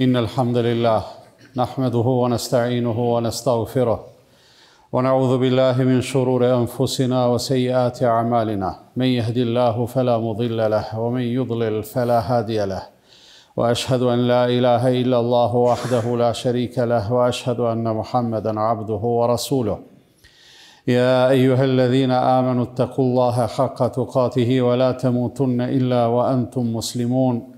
إن الحمد لله نحمده ونستعينه ونستغفره ونعوذ بالله من شرور أنفسنا وسيئات أعمالنا من يهد الله فلا مضل له ومن يضلل فلا هادي له وأشهد أن لا إله إلا الله وحده لا شريك له وأشهد أن محمدا عبده ورسوله يا أيها الذين آمنوا اتقوا الله حق تقاته ولا تموتن إلا وأنتم مسلمون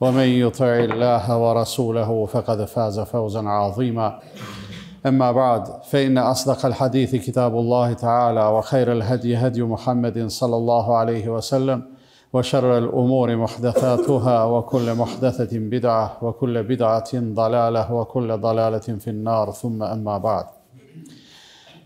ومن يطع الله ورسوله فقد فاز فوزا عظيما اما بعد فان اصدق الحديث كتاب الله تعالى وخير الهدي هدي محمد صلى الله عليه وسلم وشر الامور محدثاتها وكل محدثه بدعه وكل بدعه ضلاله وكل ضلاله في النار ثم اما بعد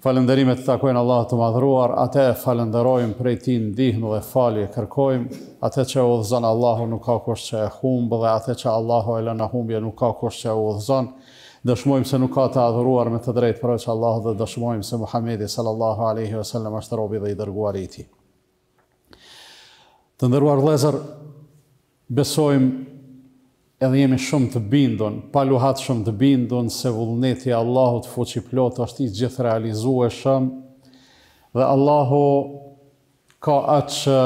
falëndërimet të takojnë Allah të madhruar, atë e falëndërojmë prej ti ndihmë dhe falje kërkojmë, atë që e udhëzën Allahu nuk ka kush që e humbë dhe atë që Allahu e lëna humbje nuk ka kush që e udhëzën, dëshmojmë se nuk ka të adhuruar me të drejtë për që Allahu dhe dëshmojmë se Muhammedi sallallahu aleyhi ve sellem është robi dhe i dërguar i ti. Të ndëruar lezer, besojmë edhe jemi shumë të bindun, pa luhat shumë të bindun, se vullneti Allahu të fuqi plotë është i gjithë realizu e dhe Allahu ka atë që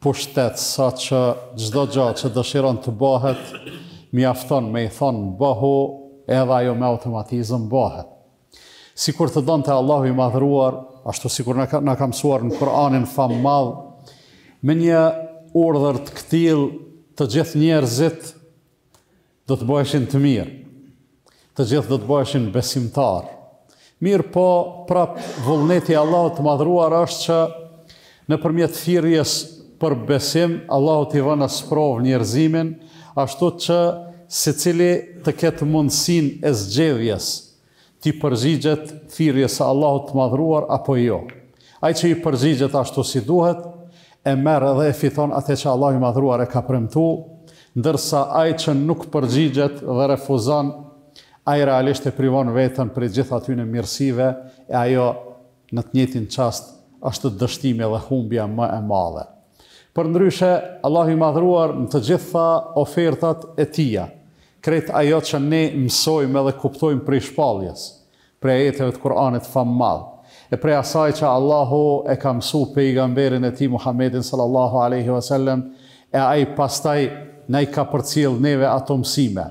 pushtet, sa që gjdo gjatë që dëshiron të bëhet, mi afton me i thonë bëhu, edhe ajo me automatizëm bëhet. Si kur të donë të Allahu i madhruar, ashtu si kur në kamësuar në Koranin famë madhë, me një urdhër të këtilë, të gjithë njerëzit do të bëheshin të mirë. Të gjithë do të bëheshin besimtar. Mirë po, prap vullneti Allah të madhruar është që në përmjetë firjes për besim, Allah të i vëna sprov njerëzimin, ashtu që se cili të ketë mundësin e zgjevjes të i përzigjet firjes Allah të madhruar apo jo. Ajë që i përzigjet ashtu si duhet, e merë edhe e fiton atë që Allah i madhruar e ka premtu, ndërsa ajë që nuk përgjigjet dhe refuzon, ajë realisht e privon vetën për gjitha ty në mirësive, e ajo në të njëtin qast është dështime dhe humbja më e madhe. Për ndryshe, Allah i madhruar në të gjitha ofertat e tia, kret ajo që ne mësojmë edhe kuptojmë për i shpaljes, për e jetëve të Kur'anit famë madhë, e prej asaj që Allahu e ka mësu pejgamberin e ti Muhammedin sallallahu aleyhi wasallam, e a i pastaj ne i ka cilë neve ato mësime.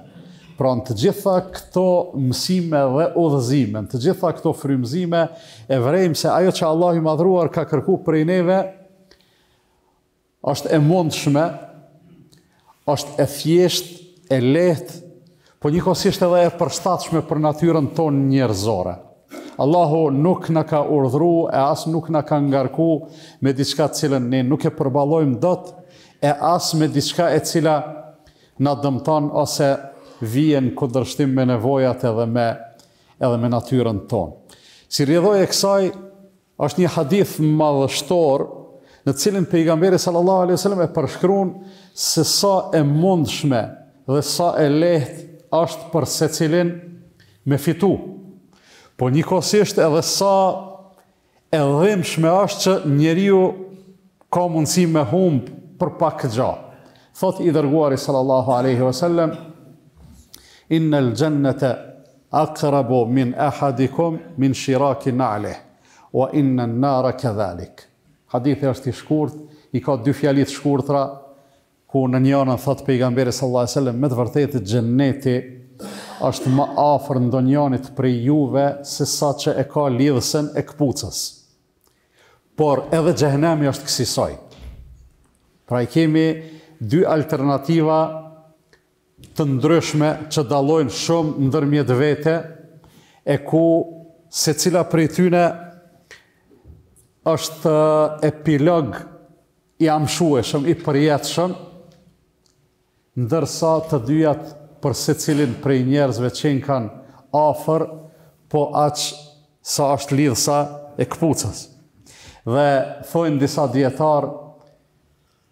Pra në të gjitha këto mësime dhe odhëzime, në të gjitha këto frymëzime, e vrejmë se ajo që Allahu i madhruar ka kërku prej neve, është e mundshme, është e thjesht, e lehtë, po një kosisht edhe e përstatshme për natyren tonë njërzore. Allahu nuk në ka urdhru e as nuk në ka ngarku me diçka cilën ne nuk e përbalojmë dot e as me diçka e cila në dëmton ose vijen këndërshtim me nevojat edhe me, edhe me natyren tonë. Si rjedhoj e kësaj, është një hadith madhështor në cilin pejgamberi sallallahu alaihi wasallam e përshkruan se sa e mundshme dhe sa e lehtë është për secilin me fitu. Po një kosisht edhe sa e dhim është ashtë që njeriu ka mundësi me humb për pak gja. Thot i dërguari sallallahu aleyhi wa sallem, inë në lëgjennete akrabo min ahadikum min shiraki në aleh, o inë në nara këdhalik. Hadithi është i shkurt, i ka dy fjalit shkurtra, ku në njënën thot pejgamberi sallallahu aleyhi wa sallem, me të vërtetit gjenneti është më afër ndonjonit prej juve se sa që e ka lidhësen e këpucës. Por edhe gjehenemi është kësisoj. Pra i kemi dy alternativa të ndryshme që dalojnë shumë ndërmjet vete e ku se cila për i tyne është uh, epilog i amshueshëm, i përjetëshëm, ndërsa të dyjat për se cilin prej njerëzve qenë kanë afer, po aqë sa është lidhësa e këpucës. Dhe thojnë disa djetarë,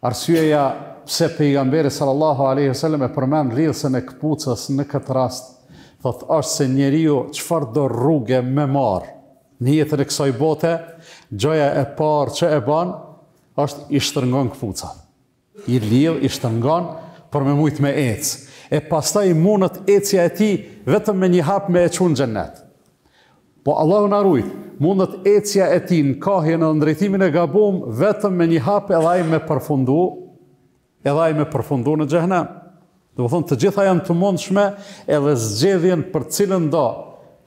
arsyeja pse pejgamberi sallallahu aleyhi sallam e përmend lidhësën e këpucës në këtë rast, thotë është se njeriu qëfar do rrugë me marë, në jetër e kësoj bote, gjoja e parë që e banë, është i shtërngon këpucën. I lidhë, i shtërngon, për me mujtë me ecë e pastaj mundët ecja e ti vetëm me një hap me e qunë gjennet. Po Allah në arrujt, mundët ecja e ti në kahje e ndrejtimin e gabum vetëm me një hap edhe aj me përfundu, edhe aj me përfundu në gjennet. Dhe më thonë të gjitha janë të mundshme edhe zgjedhjen për cilën do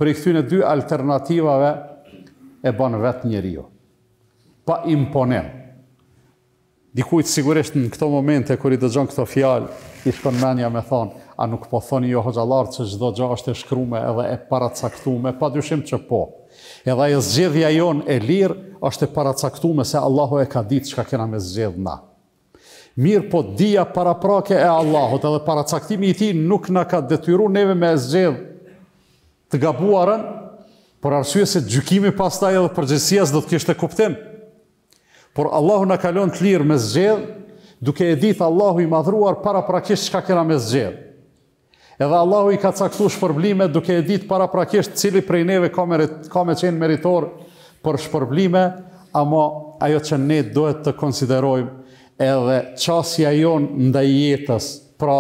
për i këthyne dy alternativave e banë vetë njeri jo. Pa imponim. Dikujt sigurisht në këto momente, kër i dëgjon këto fjalë, i shkon menja me thonë, a nuk po thoni jo hoxalartë që gjdo gjo është e shkruar edhe e paracaktuar, pa dyshim që po. Edhe e zgjedhja jon e lirë është e paracaktuar se Allahu e ka ditë që ka kena me Mirë po dia paraprake e Allahut edhe paracaktimi i ti nuk në ka detyru neve me zgjedhë të gabuarën, por arsye se gjykimi pastaj edhe përgjësia së do të kishtë e kuptimë. Por Allahu na kalon të lirë me zgjedh, duke e ditë Allahu i madhruar para prakisht çka kena me zgjedh. Edhe Allahu i ka caktuar shpërblime duke e ditë para prakisht cili prej neve ka me ka me qenë meritor për shpërblime, ama ajo që ne duhet të konsiderojmë edhe qasja jonë ndaj jetës, pra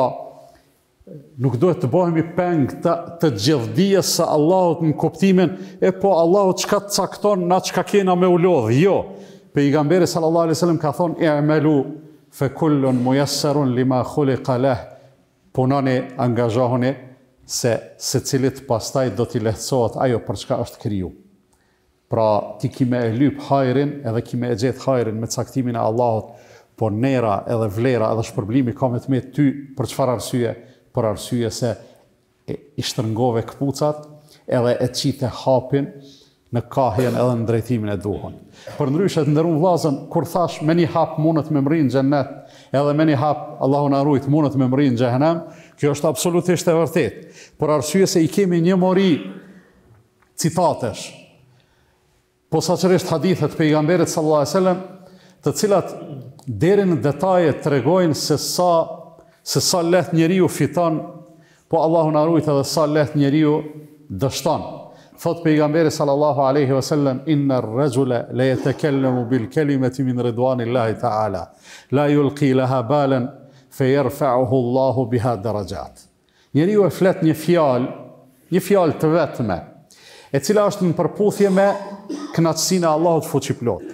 nuk duhet të bohemi peng të, të gjithdijes së Allahut në kuptimin, e po Allahut që ka të cakton, na që ka kena me ulodhë, jo, pejgamberi sallallahu alai wasallam ka thonë, i amelu fe kullun mu lima khuliqa ma khuli leh, punani angazhohuni se se cilit pastaj do t'i lehtësohet ajo për çka është kriju. Pra ti kime e lyp hajrin edhe kime e gjith hajrin me caktimin e Allahot, po nera edhe vlera edhe shpërblimi ka me të me ty për çfar arsye, për arsye se i shtërngove këpucat edhe e qite hapin, në kahjen edhe në drejtimin e duhon. Për ndryshet të dërum vlazën, kur thash me një hap mundet me mërinë në gjennet, edhe me një hap Allahu unë arrujt mundet me mërinë në gjennem, kjo është absolutisht e vërtet. por arsye se i kemi një mori citatesh, po sa qërisht hadithet për i gamberit sallallahu a sallam, të cilat deri në detajet të regojnë se sa, se sa let njeri ju fiton, po Allahu unë arrujt edhe sa let njeri ju dështonë. Thot pejgamberi sallallahu alaihi wasallam inna ar-rajula la yatakallamu bil kalimati min ridwanillahi ta'ala la yulqi balen, fe fayarfa'uhu Allahu biha darajat. Njeri u e flet një fjal, një fjal të vetme, e cila është në përputhje me knatësina Allahut fuqi plot.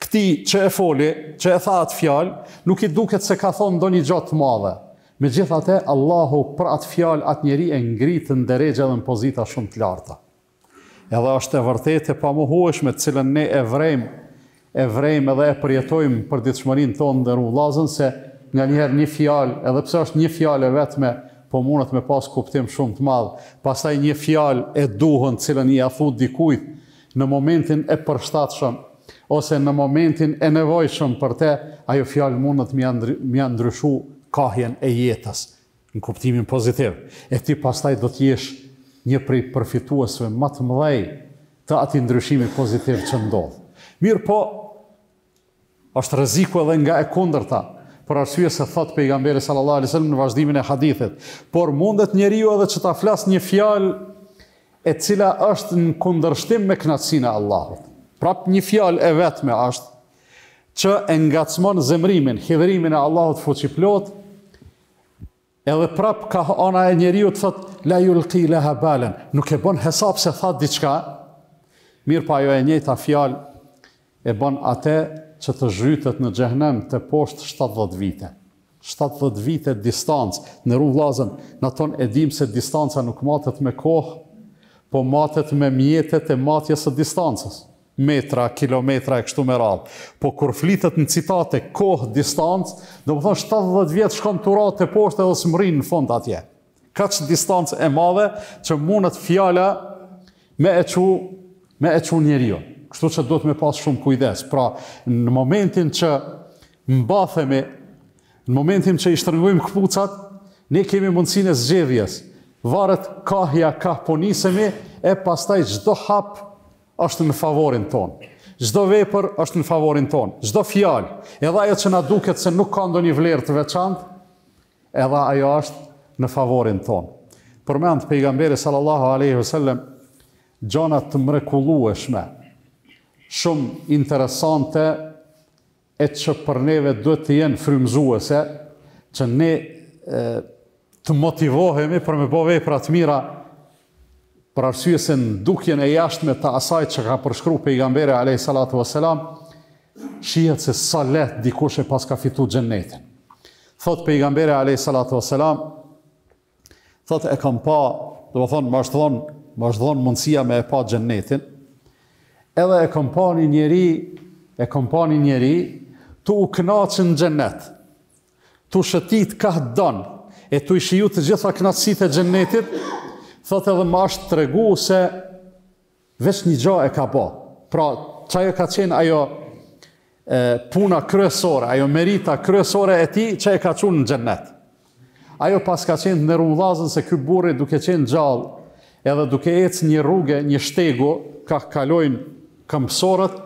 Këti që e foli, që e tha atë fjal, nuk i duket se ka thonë do një gjatë madhe. Me gjithate, Allahu për atë fjal atë njeri e ngritë në deregje dhe në pozita shumë të lartë edhe është e vërtet e pamohueshme të cilën ne e vrejm e vrejm edhe e përjetojm për ditëshmërinë tonë ndër vllazën se nganjëherë një fjalë, edhe pse është një fjalë e vetme, po mundet me pas kuptim shumë të madh. Pastaj një fjalë e duhën, të cilën i afut dikujt në momentin e përshtatshëm ose në momentin e nevojshëm për te, ajo fjalë mundet më andryshu më kahjen e jetës në kuptimin pozitiv. E ti pastaj do të jesh një prej përfituesve më të mëdhej të ati ndryshimi pozitiv që ndodh. Mirë po, është rreziku edhe nga e kundërta, për arsye se thot pejgamberi sallallahu alajhi wasallam në vazhdimin e hadithit, por mundet njeriu edhe që ta flas një fjalë e cila është në kundërshtim me kënaqësinë e Allahut. Prap një fjalë e vetme është që e ngacmon zemrimin, hidhrimin e Allahut fuqiplot, Edhe prap ka ona e njeriu të thot la lëki la habalan, nuk e bën hesap se thot diçka. Mirë pa po, ajo e njëta fjalë e bën atë që të zhytet në xhehenem të poshtë 70 vite. 70 vite distancë në rrugë vllazën, na thon e dim se distanca nuk matet me kohë, po matet me mjetet e matjes së distancës metra, kilometra e kështu me radhë. Po kur flitet në citate kohë, distancë, do më thonë 70 vjetë shkon të ratë të poshtë edhe së mërinë në fond atje. Ka që distancë e madhe që mundet fjala me e që, me e që njeri jo. Kështu që do të me pasë shumë kujdes. Pra, në momentin që mbathemi, në momentin që i shtërngujmë këpucat, ne kemi mundësine zgjedhjes. Varet kahja ka po e pastaj gjdo hapë është në favorin tonë. Zdo vepër është në favorin tonë. Zdo fjalë, edhe ajo që na duket se nuk ka ndonjë vlerë të veçantë, edhe ajo është në favorin tonë. Përmend pejgamberi sallallahu alaihi wasallam gjëra të mrekullueshme, shumë interesante e që për neve duhet të jenë frymëzuese që ne e, të motivohemi për me bo vepra të mira, për arsye se dukjen e jashtme me të asajt që ka përshkru pe i salatu a.s. Shihet se sa let dikush e pas ka fitu gjennetin. Thot pe i salatu a.s. Thot e kam pa, dhe më thonë, më është dhonë, më mundësia me e pa gjennetin. Edhe e kam pa një njeri, e kam pa një njeri, tu u knaqën gjennet, tu shëtit ka dënë, e tu i shiju të gjitha knaqësit e gjennetit, thëtë edhe ma është të regu se vesh një gjo e ka po. Pra që ajo ka qenë ajo puna kryesore, ajo merita kryesore e ti që e ka qunë në gjennet. Ajo pas ka qenë në rrullazën se këj burri duke qenë gjallë edhe duke ecë një rrugë, një shtegu, ka kalojnë këmsorët,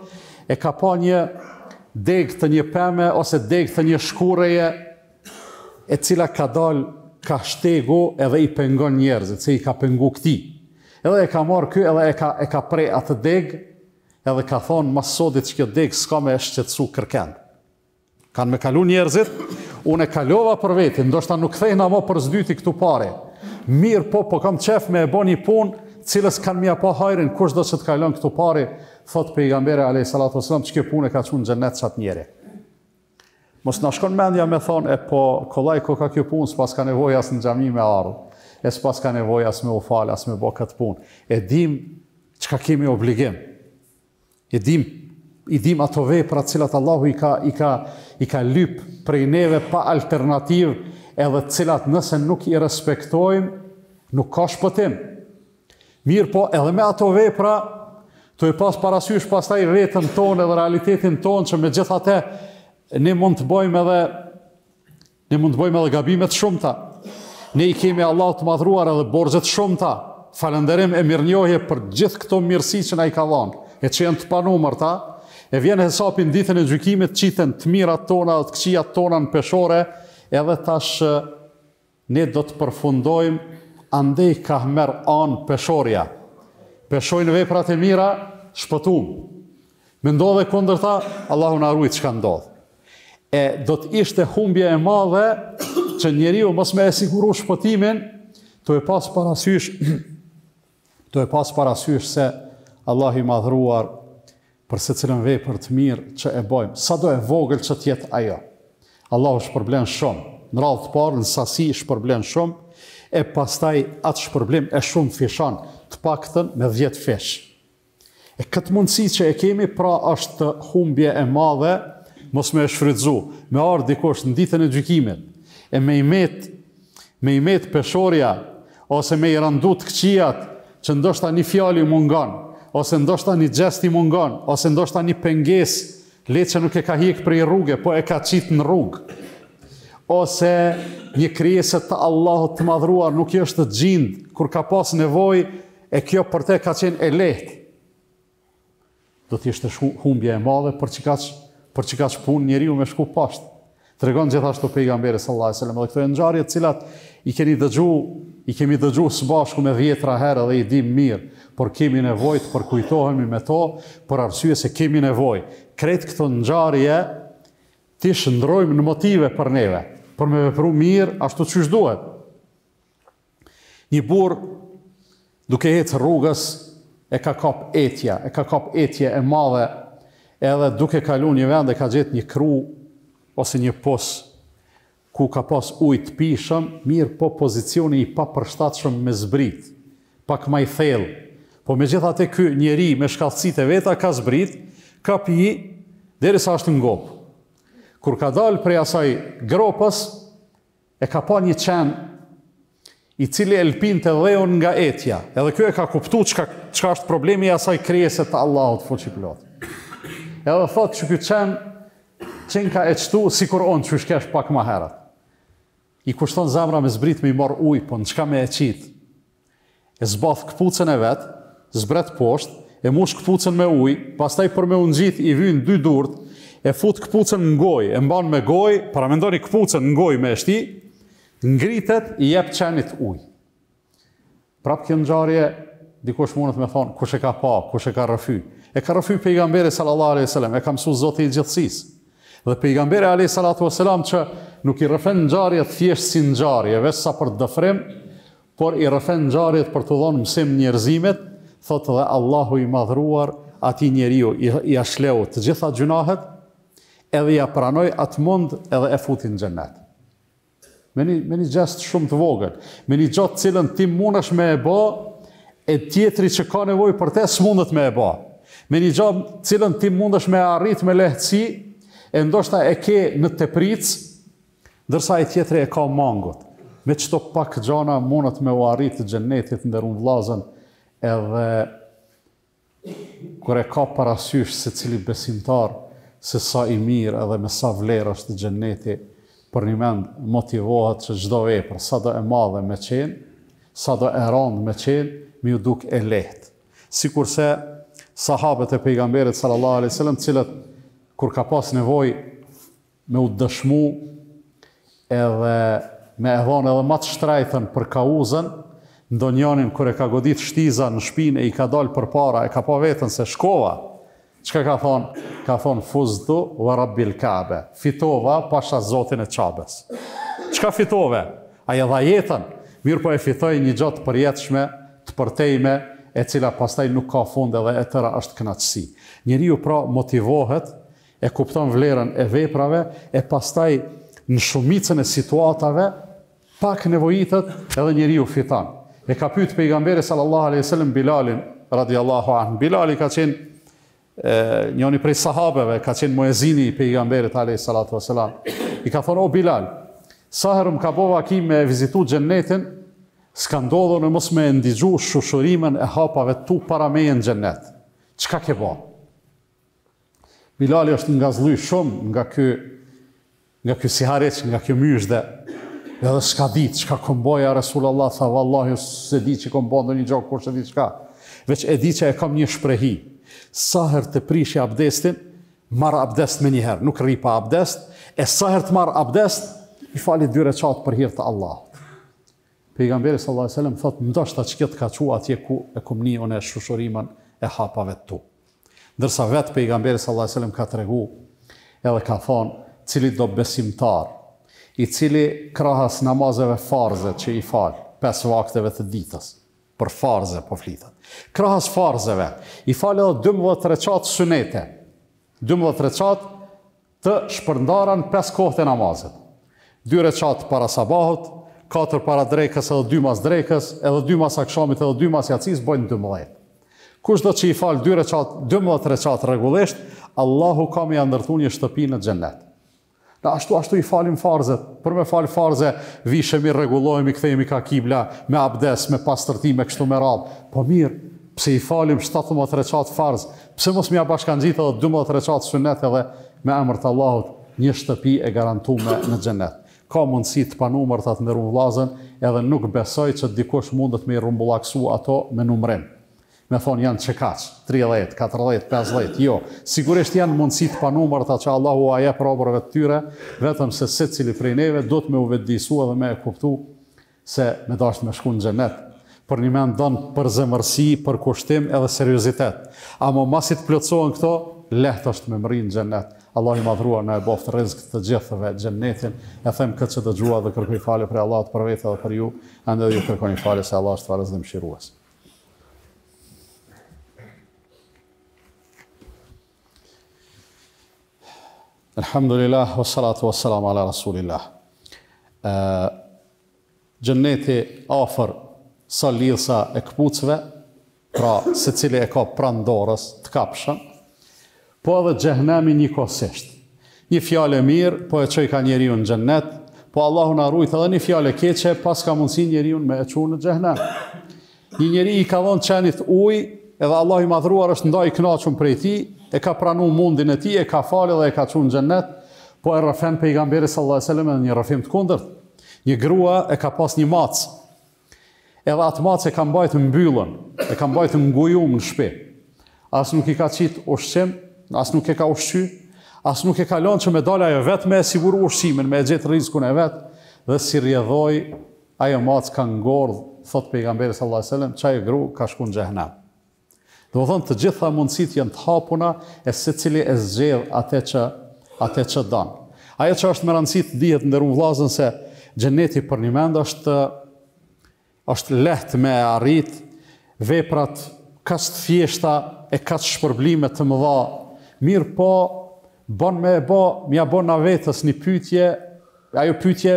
e ka po një deg të një peme ose deg të një shkureje e cila ka dalë ka shtego edhe i pengon njerëzit, se i ka pengu këti. Edhe e ka marrë kjo, edhe e ka, e ka prej atë deg, edhe ka thonë, mas sotit që kjo deg s'ka me të su kërken. Kanë me kalu njerëzit, unë e kalova për veti, ndoshta nuk thejna mo për zdyti këtu pare. Mirë po, po kam qef me e bo një punë, cilës kanë mja po hajrin, kush do që të kalon këtu pare, thot pejgambere a.s. që kjo punë e ka qunë gjennet qatë njerëzit. Mos në shkon mendja me thonë, e po, kolaj ko ka kjo punë, së pas ka nevoj asë në gjami me ardhë, e së pas ka nevoj asë me u falë, asë me bo këtë punë. E dim që ka kemi obligim. E dim, i dim ato vej për cilat Allahu i ka, i ka, i ka lyp prej neve pa alternativë, edhe cilat nëse nuk i respektojmë, nuk ka shpëtim. Mirë po, edhe me ato vepra, të e pas parasysh pas taj vetën tonë edhe realitetin tonë, që me gjithate, ne mund të bëjmë edhe ne mund të bëjmë edhe gabime të shumta. Ne i kemi Allahut të madhruar edhe borxhe të shumta. Falënderim e mirënjohje për gjithë këto mirësi që na i ka dhënë. E që janë të panumër ta, e vjenë hesapin ditën e gjykimit, çiten të mirat tona dhe të këqia tona në peshore, edhe tash ne do të përfundojmë, andej ka hmerë anë peshorja. Peshojnë veprat e mira, shpëtum. Me ndodhe këndër ta, Allahun arrujtë që ka ndodhë e do të ishte humbje e madhe që njeri u mos me e siguru shpëtimin, të e pas parasysh, të e pas parasysh se Allah i madhruar për se cilën vej për të mirë që e bojmë. Sa do e vogël që tjetë ajo? Allah është përblen shumë. Në radhë të parë, në sasi është përblen shumë, e pastaj atë shpërblim e shumë fishan të pakëtën me dhjetë fesh. E këtë mundësi që e kemi, pra është humbje e madhe, mos me e me ardhë dikosht në ditën e gjykimit, e me i met, me i met peshorja, ose me i randu të këqijat, që ndoshta një fjali mungon, ose ndoshta një gjesti mungon, ose ndoshta një penges, le që nuk e ka hikë për i rrugë, po e ka qitë në rrugë, ose një kryeset të Allah të madhruar nuk i është të gjindë, kur ka pas nevoj, e kjo për te ka qenë e lehtë, do t'i është humbje e madhe për që ka që për që ka që punë njeri u me shku pashtë. Të regon gjithashtu pejgamberi sallallahu alaihi sallam. Dhe këto e nxarje cilat i kemi dëgju, i kemi dëgju së bashku me vjetra herë dhe i dim mirë, por kemi nevojt të kujtohemi me to, për arsye se kemi nevoj. Kretë këto nxarje, ti shëndrojmë në motive për neve, për me vepru mirë, ashtu që shduhet. Një burë, duke hetë rrugës, e ka kap etja, e ka kap etje e madhe edhe duke kalu një vend dhe ka gjithë një kru ose një posë ku ka pas ujtë pishëm, mirë po pozicioni i pa me zbrit, pak ma i thellë. Po me gjitha të kë njeri me shkallëcit e veta ka zbrit, ka pi, dheri sa është ngopë. Kur ka dalë prej asaj gropës, e ka pa një qenë i cili e lpin të dheon nga etja. Edhe kjo e ka kuptu qka, qka është problemi asaj kriese të Allahot fuqiplotë edhe thotë që këtë qenë qenë ka e qëtu si kur onë që shkesh pak ma herët. I kushton zemra me zbrit me i mor ujë, po në qka me e qitë. E zbath këpucën e vetë, zbret poshtë, e mush këpucën me ujë, pas taj për me unë gjithë i vynë dy durët, e fut këpucën në gojë, e mban me gojë, para me ndoni këpucën në gojë me e shti, ngritet i jep qenit ujë. Prapë kjo në gjarje, dikush mundet me thonë, kush e ka pa, kush e ka rëfyjë, E ka rëfy pejgamberi sallallahu alaihi sallam, e ka mësu zotë i gjithësis. Dhe pejgamberi alaihi salatu wasallam që nuk i rëfen në thjesht thjeshtë si në gjarje, vesa për të dëfrem, por i rëfen në për të dhonë mësim njerëzimet, thotë dhe Allahu i madhruar ati njeriu i, i ashleu të gjitha gjunahet, edhe ja pranoi atë mund edhe e futin në gjennet. Me një, me një gjest shumë të vogël, me një gjatë cilën ti mundesh me e bë e tjetri që ka nevojë për të smundet me e bë me një gjabë cilën ti mund është me arrit me lehëci, e ndoshta e ke në të pricë, dërsa e tjetëre e ka mangot. Me qëto pak gjana mundët me u arrit të gjennetit në dërën vlazën, edhe kër e ka parasysh se cili besimtar, se sa i mirë edhe me sa vlerë është të gjenetit, për një mend motivohet që gjdo e për, sa do e madhe me qenë, sa do e randë me qenë, mi u duk e lehtë. Sikur se, sahabët e pejgamberit sallallahu alaihi wasallam, cilët kur ka pas nevojë me u dëshmu edhe me e dhonë edhe matë shtrajthën për kauzën, ndo njonin e ka godit shtiza në shpinë e i ka dalë për para, e ka po vetën se shkova, që ka thonë? Ka thonë fuzdu vë rabbil kabe, fitova pasha zotin e qabes. Që fitove? A dha jetën, mirë po e fitoj një gjotë për jetëshme, të përtejme, e cila pastaj nuk ka fund edhe e tëra është kënaqësi. Njeri ju pra motivohet, e kupton vlerën e veprave, e pastaj në shumicën e situatave, pak nevojitet edhe njeri ju fitan. E ka pyth pejgamberi i sallallahu aleyhi sallam Bilalin, radiallahu anhu. Bilali ka qenë, E, njoni prej sahabeve, ka qenë muezini i pejgamberit Alei Salatu Veselam. I ka thonë, o Bilal, saherëm ka bova ki me vizitu gjennetin, s'ka ndodhë në mos me ndigju shushurimen e hapave tu para me e në gjennet. Qka ke bo? Bilali është nga zluj shumë nga kjo, nga kjo sihareq, nga kjo mysh dhe edhe s'ka ditë qka komboja Resulallah, Allah ju se di që kombo në një gjokë, kur se di qka. Veç e di që e kam një shprehi. Saher të prishi abdestin, marë abdest me njëherë, nuk rri pa abdest, e saher të marë abdest, i fali dyre qatë për hirtë Allah. Pejgamberi sallallahu alajhi wasallam thot ndoshta çka të ka thua atje ku e komunion e shushurimën e hapave të tu. Ndërsa vet pejgamberi sallallahu alajhi wasallam ka tregu edhe ka thon cili do besimtar, i cili krahas namazeve farze që i fal pesë vakteve të ditës për farze po flitet. Krahas farzeve, i fal edhe 12 recat sunete. 12 recat të shpërndaran pesë kohët e namazit. 2 recat para sabahut, 4 para drejkës edhe 2 mas drejkës, edhe 2 mas akshamit edhe 2 mas jacis, bojnë 12. Kusht do që i falë 2 12 reqatë regullisht, Allahu ka me jandërthu një shtëpi në gjennet. Në ashtu, ashtu i falim farzët, për me falë farze, vishëm i regullojmë i ka kibla, me abdes, me pastërti, me kështu me radhë. Po mirë, pse i falim 17 reqatë farzë, pse mos më ja bashkan gjithë edhe 12 reqatë sunet edhe me emërt Allahut një shtëpi e garantume në gjennet ka mundësi të panumër të atë me edhe nuk besoj që dikush mundët me i rumblaksu ato me numrim. Me thonë janë qekaq, 30, 40, 50, jo. Sigurisht janë mundësi të panumër të që Allahu aje je prabërëve të tyre, vetëm se se cili prej neve do të me uvedisu edhe me e kuptu se me dashtë me shku në gjenet. Për një mendon për zemërsi, për kushtim edhe seriositet. Amo masit plëcohen këto, lehtë është me mërinë në gjennet. Allah i madhrua në e boftë rizkë të gjithëve gjennetin. E them këtë që të gjua dhe kërkoj falje për Allah të për dhe për ju, andë dhe ju kërkoj falje se Allah është farës dhe mshiruas. Alhamdulillah, wa salatu wa salam ala rasulillah. Gjenneti afer sa lidhësa e këpucëve, pra se cili e ka prandorës të kapshën, po edhe gjëhnemi një kosisht. Një fjale mirë, po e qoj ka njeri unë gjennet, po Allahun arrujt edhe një fjale keqe, pas ka mundësi njeri unë me e qurë në gjehnem. Një njeri i ka dhënë qenit uj, edhe Allah i madhruar është ndaj i knaqën prej ti, e ka pranu mundin e ti, e ka falë dhe e ka qurë në gjennet, po e rëfen pe i gamberi e sallam edhe një rëfim të kundërt. Një grua e ka pas një macë, edhe atë macë e ka mbajtë mbyllën, e ka mbajtë mgujum në shpe. Asë nuk i ka qitë ushqim, Asë nuk e ka ushqy, as nuk e ka lonë që me dole ajo vetë me e siguru ushqimin, me e gjithë rizku e vetë, dhe si rjedhoj, ajo matë ka ngordhë, thot pe i sallallahu alajhi wasallam, çaj e gru, ka shku në gjehnam. Dhe më të gjitha mundësit jenë të hapuna, e se cili e zxedhë ate që, atë që danë. Ajo që është më rëndësit dihet në rrungë se gjeneti për një mendë është, është lehtë me arritë veprat, kastë fjeshta e kastë shpërblimet të mëdha mirë po, bon me e bo, mi a bon na vetës një pytje, ajo pytje,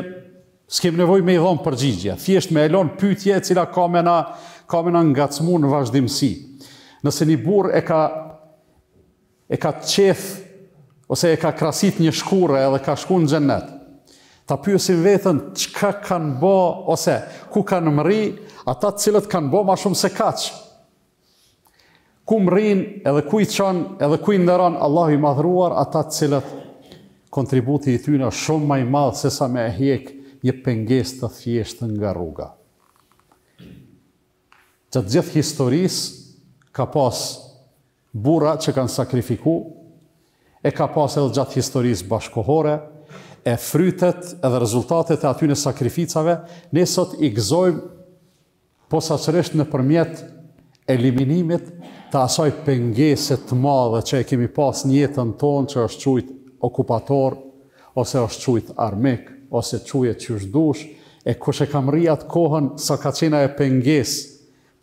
s'kem nevoj me i dhonë përgjigje, thjesht me elon pytje, cila ka me na, ka me na ngacmu në vazhdimësi. Nëse një burë e ka, e ka qeth, ose e ka krasit një shkure edhe ka shku në gjennet, ta pyësim vetën qka kanë bo, ose ku kanë mëri, ata cilët kanë bo ma shumë se kaqë, më rrinë edhe ku i qanë edhe ku i ndëran Allahu i madhruar ata të cilët kontributi i tyre është shumë më i madh se sa me e hjek një penges të thjeshtë nga rruga. Që të gjithë historis ka pas bura që kanë sakrifiku, e ka pas edhe gjatë historis bashkohore, e frytet edhe rezultatet e aty në sakrificave, ne sot i gzojmë posa qërështë në përmjet eliminimit të asaj pengeset të madhe që e kemi pas jetën tonë që është qujtë okupator, ose është qujtë armik, ose qujtë qyshdush, e kush e kam rrijat kohën sa ka qena e penges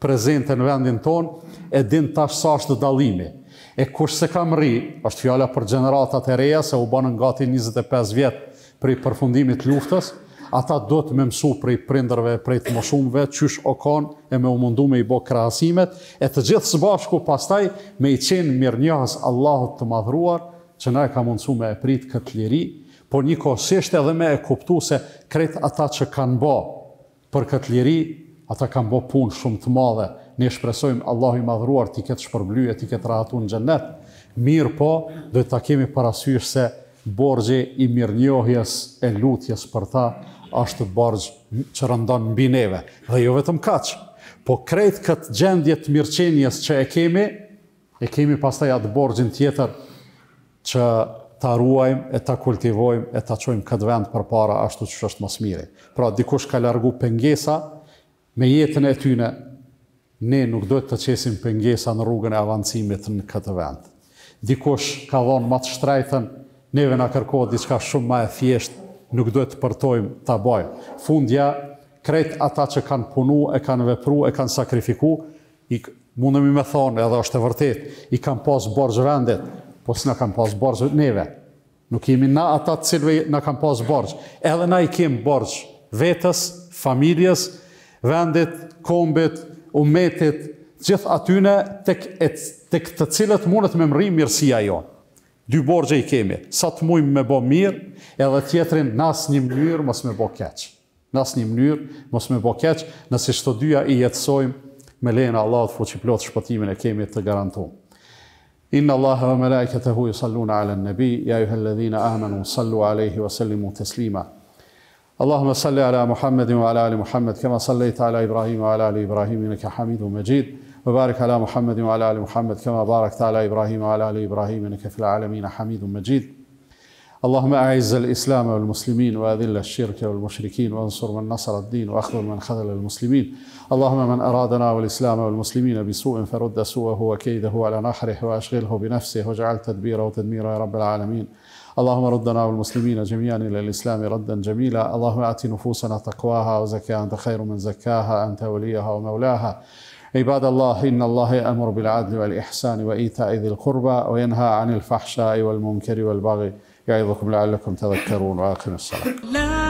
prezente në vendin tonë, e din tash sa është dalimi. E kush se kam rri, është fjalla për generatat e reja, se u banën gati 25 vjetë për i përfundimit luftës, ata do të më mësu prej prindërve, prej të moshumve, qysh o kanë e me umundu me i bo krasimet, e të gjithë së bashku pastaj me i qenë mirë njëhës Allahot të madhruar, që na e ka mundësu me e pritë këtë liri, por një kosisht edhe me e kuptu se kretë ata që kanë bo për këtë liri, ata kanë bo punë shumë të madhe, në shpresojmë Allah i madhruar t'i këtë shpërblu t'i këtë rahatu në gjennet, mirë po, dhe t'a kemi parasysh se borgje i mirë njohjes e lutjes për ta, është barëgjë që rëndonë mbi neve, dhe jo vetëm kaqë. Po krejt këtë gjendje të mirëqenjes që e kemi, e kemi pastaj atë borgjin tjetër që ta ruajmë e ta kultivojmë e ta qojmë këtë vend për para ashtu që është mos mire. Pra, dikush ka largu pengesa me jetën e tyne, ne nuk dojtë të qesim pengesa në rrugën e avancimit në këtë vend. Dikush ka dhonë matë shtrajten, neve nga kërkohet diçka shumë ma e thjeshtë, nuk duhet të përtojmë të bajmë. Fundja, kretë ata që kanë punu, e kanë vepru, e kanë sakrifiku, i mundëmi me thonë, edhe është e vërtet, i kanë pasë borgjë vendet, po së në kanë pasë borgjë neve. Nuk jemi na ata të cilve në kanë pasë borgjë. Edhe na i kemë borgjë vetës, familjes, vendit, kombit, umetit, gjithë atyne të këtë të cilët mundet me mëri mirësia jonë dy borgje i kemi, sa të mujmë me bo mirë, edhe tjetrin nas një mënyrë mos me bo keqë. Nas një mënyrë mos me bo keqë, nësi shto dyja i jetësojmë me lejnë Allah të fuqiplot shpëtimin e kemi të garantumë. Inna Allahe wa melaiket e huju sallu në alen nebi, amanu, sallu aleyhi wa sallimu të Allahumma salli ala Muhammedin wa ala ali Muhammed, kema salli ala Ibrahim wa ala ali Ibrahim, وبارك على محمد وعلى ال محمد كما باركت على ابراهيم وعلى ال ابراهيم انك في العالمين حميد مجيد. اللهم اعز الاسلام والمسلمين واذل الشرك والمشركين وانصر من نصر الدين واخذل من خذل المسلمين. اللهم من ارادنا والاسلام والمسلمين بسوء فرد سوءه وكيده على نحره واشغله بنفسه واجعل تدبيره وتدميره يا رب العالمين. اللهم ردنا والمسلمين جميعا الى الاسلام ردا جميلا، اللهم ات نفوسنا تقواها وزكاها انت خير من زكاها انت وليها ومولاها. عباد الله إن الله يأمر بالعدل والإحسان وإيتاء ذي القربى وينهى عن الفحشاء والمنكر والبغي يعظكم لعلكم تذكرون وآخر الصلاة